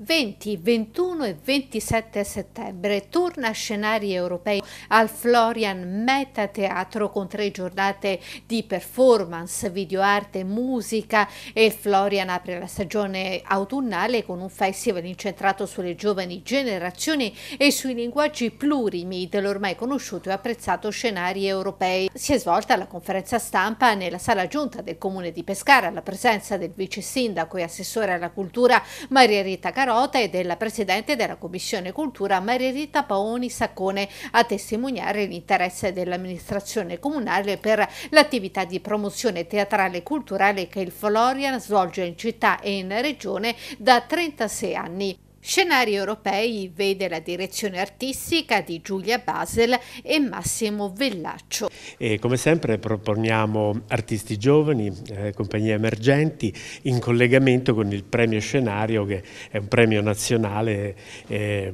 20, 21 e 27 settembre torna a scenari europei al Florian Meta Teatro con tre giornate di performance, videoarte, musica e il Florian apre la stagione autunnale con un festival incentrato sulle giovani generazioni e sui linguaggi plurimi dell'ormai conosciuto e apprezzato scenari europei. Si è svolta la conferenza stampa nella sala giunta del comune di Pescara alla presenza del vice sindaco e assessore alla cultura Maria Rita Carlo Rota e della Presidente della Commissione Cultura Maria Rita Paoni Saccone a testimoniare l'interesse dell'amministrazione comunale per l'attività di promozione teatrale e culturale che il Florian svolge in città e in regione da 36 anni. Scenari Europei vede la direzione artistica di Giulia Basel e Massimo Vellaccio. E come sempre proponiamo artisti giovani, eh, compagnie emergenti, in collegamento con il premio Scenario che è un premio nazionale eh,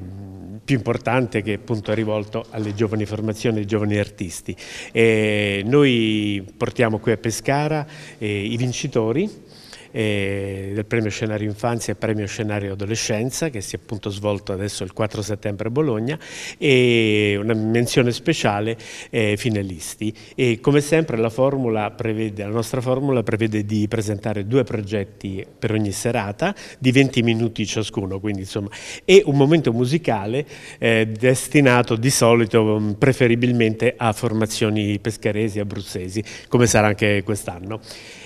più importante che appunto è rivolto alle giovani formazioni, e ai giovani artisti. E noi portiamo qui a Pescara eh, i vincitori eh, del premio Scenario Infanzia e premio Scenario Adolescenza che si è appunto svolto adesso il 4 settembre a Bologna e una menzione speciale eh, finalisti. E come sempre la, formula prevede, la nostra formula prevede di presentare due progetti per ogni serata di 20 minuti ciascuno quindi, insomma, e un momento musicale eh, destinato di solito mm, preferibilmente a formazioni pescaresi, abruzzesi come sarà anche quest'anno.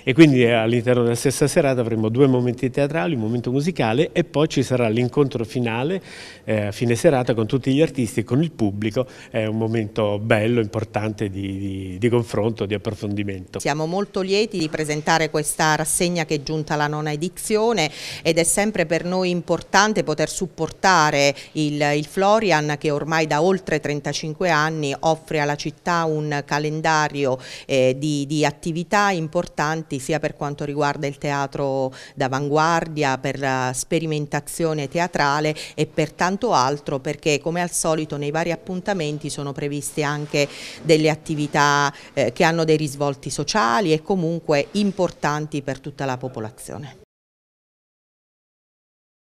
E quindi eh, all'interno della stessa serata serata avremo due momenti teatrali, un momento musicale e poi ci sarà l'incontro finale eh, a fine serata con tutti gli artisti e con il pubblico. È un momento bello, importante di, di, di confronto, di approfondimento. Siamo molto lieti di presentare questa rassegna che è giunta alla nona edizione ed è sempre per noi importante poter supportare il, il Florian che ormai da oltre 35 anni offre alla città un calendario eh, di, di attività importanti sia per quanto riguarda il teatro teatro d'avanguardia, per la sperimentazione teatrale e per tanto altro perché come al solito nei vari appuntamenti sono previste anche delle attività eh, che hanno dei risvolti sociali e comunque importanti per tutta la popolazione.